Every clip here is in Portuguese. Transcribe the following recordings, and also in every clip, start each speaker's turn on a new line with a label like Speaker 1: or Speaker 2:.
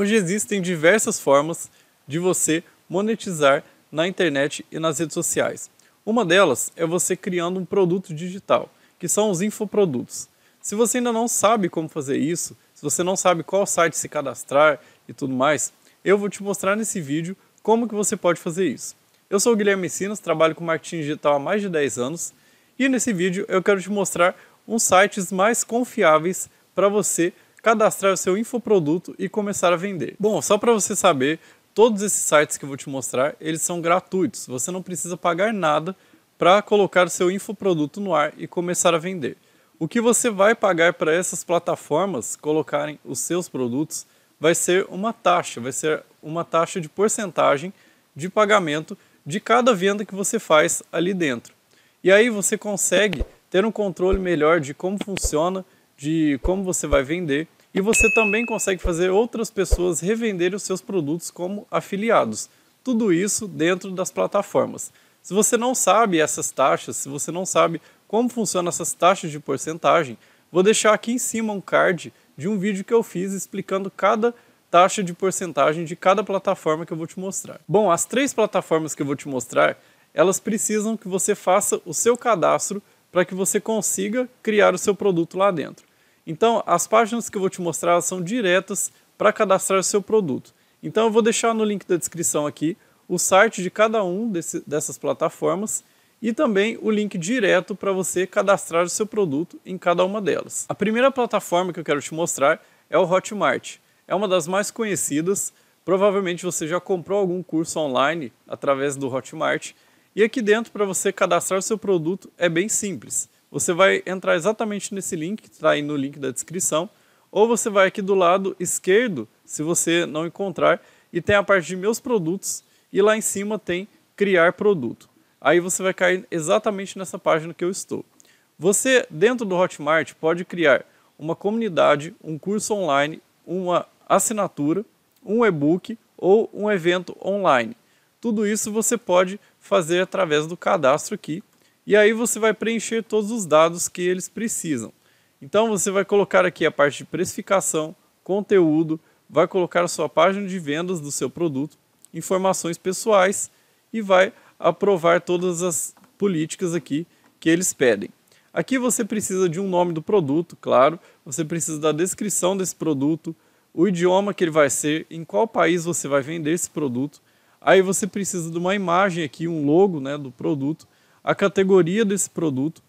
Speaker 1: Hoje existem diversas formas de você monetizar na internet e nas redes sociais. Uma delas é você criando um produto digital, que são os infoprodutos. Se você ainda não sabe como fazer isso, se você não sabe qual site se cadastrar e tudo mais, eu vou te mostrar nesse vídeo como que você pode fazer isso. Eu sou o Guilherme Sinas, trabalho com marketing digital há mais de 10 anos e nesse vídeo eu quero te mostrar uns sites mais confiáveis para você cadastrar o seu infoproduto e começar a vender. Bom, só para você saber, todos esses sites que eu vou te mostrar, eles são gratuitos. Você não precisa pagar nada para colocar o seu infoproduto no ar e começar a vender. O que você vai pagar para essas plataformas colocarem os seus produtos vai ser uma taxa, vai ser uma taxa de porcentagem de pagamento de cada venda que você faz ali dentro. E aí você consegue ter um controle melhor de como funciona, de como você vai vender e você também consegue fazer outras pessoas revenderem os seus produtos como afiliados. Tudo isso dentro das plataformas. Se você não sabe essas taxas, se você não sabe como funcionam essas taxas de porcentagem, vou deixar aqui em cima um card de um vídeo que eu fiz explicando cada taxa de porcentagem de cada plataforma que eu vou te mostrar. Bom, as três plataformas que eu vou te mostrar, elas precisam que você faça o seu cadastro para que você consiga criar o seu produto lá dentro. Então, as páginas que eu vou te mostrar são diretas para cadastrar o seu produto. Então, eu vou deixar no link da descrição aqui o site de cada um desse, dessas plataformas e também o link direto para você cadastrar o seu produto em cada uma delas. A primeira plataforma que eu quero te mostrar é o Hotmart. É uma das mais conhecidas, provavelmente você já comprou algum curso online através do Hotmart. E aqui dentro, para você cadastrar o seu produto, é bem simples você vai entrar exatamente nesse link, que está aí no link da descrição, ou você vai aqui do lado esquerdo, se você não encontrar, e tem a parte de meus produtos, e lá em cima tem criar produto. Aí você vai cair exatamente nessa página que eu estou. Você, dentro do Hotmart, pode criar uma comunidade, um curso online, uma assinatura, um e-book ou um evento online. Tudo isso você pode fazer através do cadastro aqui e aí você vai preencher todos os dados que eles precisam. Então você vai colocar aqui a parte de precificação, conteúdo, vai colocar a sua página de vendas do seu produto, informações pessoais e vai aprovar todas as políticas aqui que eles pedem. Aqui você precisa de um nome do produto, claro, você precisa da descrição desse produto, o idioma que ele vai ser, em qual país você vai vender esse produto. Aí você precisa de uma imagem aqui, um logo né, do produto, a categoria desse produto,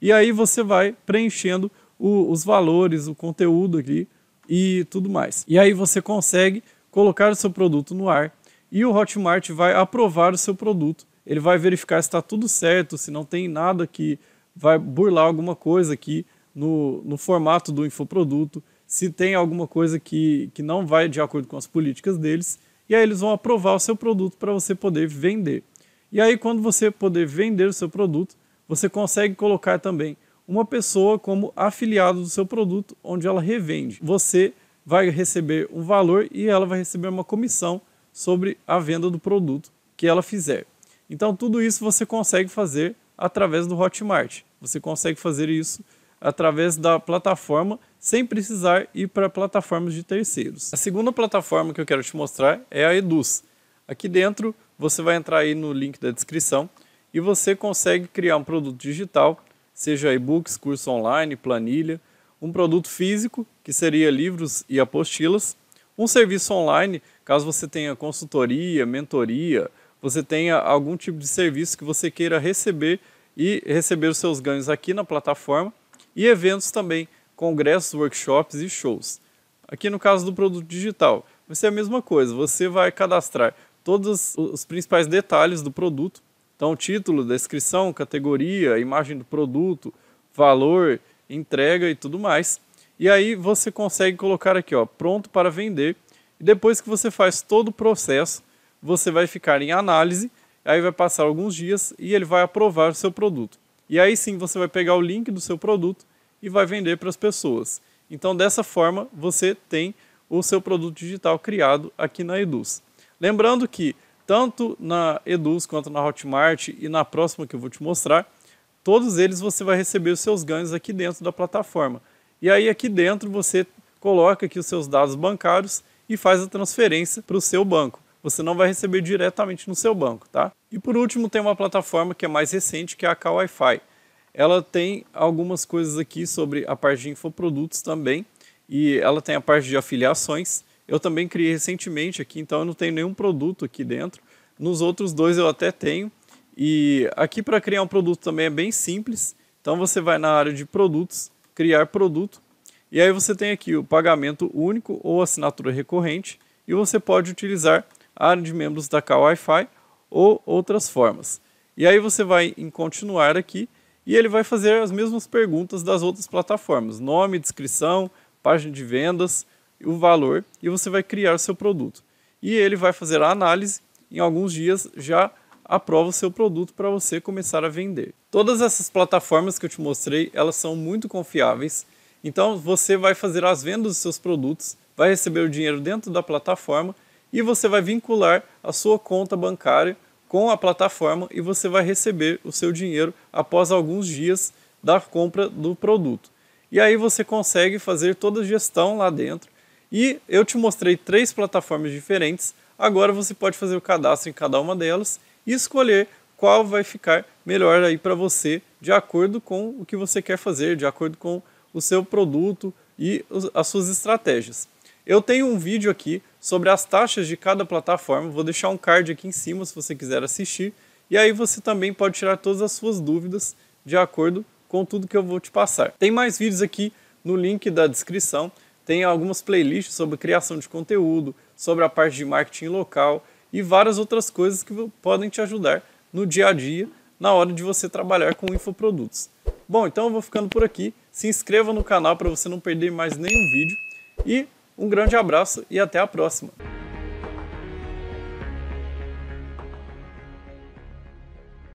Speaker 1: e aí você vai preenchendo o, os valores, o conteúdo aqui e tudo mais. E aí você consegue colocar o seu produto no ar e o Hotmart vai aprovar o seu produto. Ele vai verificar se está tudo certo, se não tem nada que vai burlar alguma coisa aqui no, no formato do infoproduto, se tem alguma coisa que, que não vai de acordo com as políticas deles. E aí eles vão aprovar o seu produto para você poder vender. E aí, quando você poder vender o seu produto, você consegue colocar também uma pessoa como afiliado do seu produto, onde ela revende. Você vai receber um valor e ela vai receber uma comissão sobre a venda do produto que ela fizer. Então, tudo isso você consegue fazer através do Hotmart. Você consegue fazer isso através da plataforma sem precisar ir para plataformas de terceiros. A segunda plataforma que eu quero te mostrar é a Eduz. Aqui dentro, você vai entrar aí no link da descrição e você consegue criar um produto digital, seja e-books, curso online, planilha, um produto físico, que seria livros e apostilas, um serviço online, caso você tenha consultoria, mentoria, você tenha algum tipo de serviço que você queira receber e receber os seus ganhos aqui na plataforma, e eventos também, congressos, workshops e shows. Aqui no caso do produto digital, vai ser a mesma coisa, você vai cadastrar todos os principais detalhes do produto. Então, título, descrição, categoria, imagem do produto, valor, entrega e tudo mais. E aí você consegue colocar aqui, ó, pronto para vender. E depois que você faz todo o processo, você vai ficar em análise, aí vai passar alguns dias e ele vai aprovar o seu produto. E aí sim você vai pegar o link do seu produto e vai vender para as pessoas. Então, dessa forma, você tem o seu produto digital criado aqui na Eduz. Lembrando que tanto na Eduz quanto na Hotmart e na próxima que eu vou te mostrar, todos eles você vai receber os seus ganhos aqui dentro da plataforma. E aí aqui dentro você coloca aqui os seus dados bancários e faz a transferência para o seu banco. Você não vai receber diretamente no seu banco, tá? E por último tem uma plataforma que é mais recente, que é a KWiFi. Ela tem algumas coisas aqui sobre a parte de infoprodutos também, e ela tem a parte de afiliações, eu também criei recentemente aqui, então eu não tenho nenhum produto aqui dentro. Nos outros dois eu até tenho. E aqui para criar um produto também é bem simples. Então você vai na área de produtos, criar produto. E aí você tem aqui o pagamento único ou assinatura recorrente. E você pode utilizar a área de membros da K-Wi-Fi ou outras formas. E aí você vai em continuar aqui e ele vai fazer as mesmas perguntas das outras plataformas. Nome, descrição, página de vendas o valor e você vai criar o seu produto. E ele vai fazer a análise, em alguns dias já aprova o seu produto para você começar a vender. Todas essas plataformas que eu te mostrei, elas são muito confiáveis. Então você vai fazer as vendas dos seus produtos, vai receber o dinheiro dentro da plataforma e você vai vincular a sua conta bancária com a plataforma e você vai receber o seu dinheiro após alguns dias da compra do produto. E aí você consegue fazer toda a gestão lá dentro e eu te mostrei três plataformas diferentes. Agora você pode fazer o cadastro em cada uma delas e escolher qual vai ficar melhor aí para você, de acordo com o que você quer fazer, de acordo com o seu produto e as suas estratégias. Eu tenho um vídeo aqui sobre as taxas de cada plataforma, vou deixar um card aqui em cima se você quiser assistir, e aí você também pode tirar todas as suas dúvidas de acordo com tudo que eu vou te passar. Tem mais vídeos aqui no link da descrição tem algumas playlists sobre criação de conteúdo, sobre a parte de marketing local e várias outras coisas que podem te ajudar no dia a dia na hora de você trabalhar com infoprodutos. Bom, então eu vou ficando por aqui. Se inscreva no canal para você não perder mais nenhum vídeo e um grande abraço e até a próxima.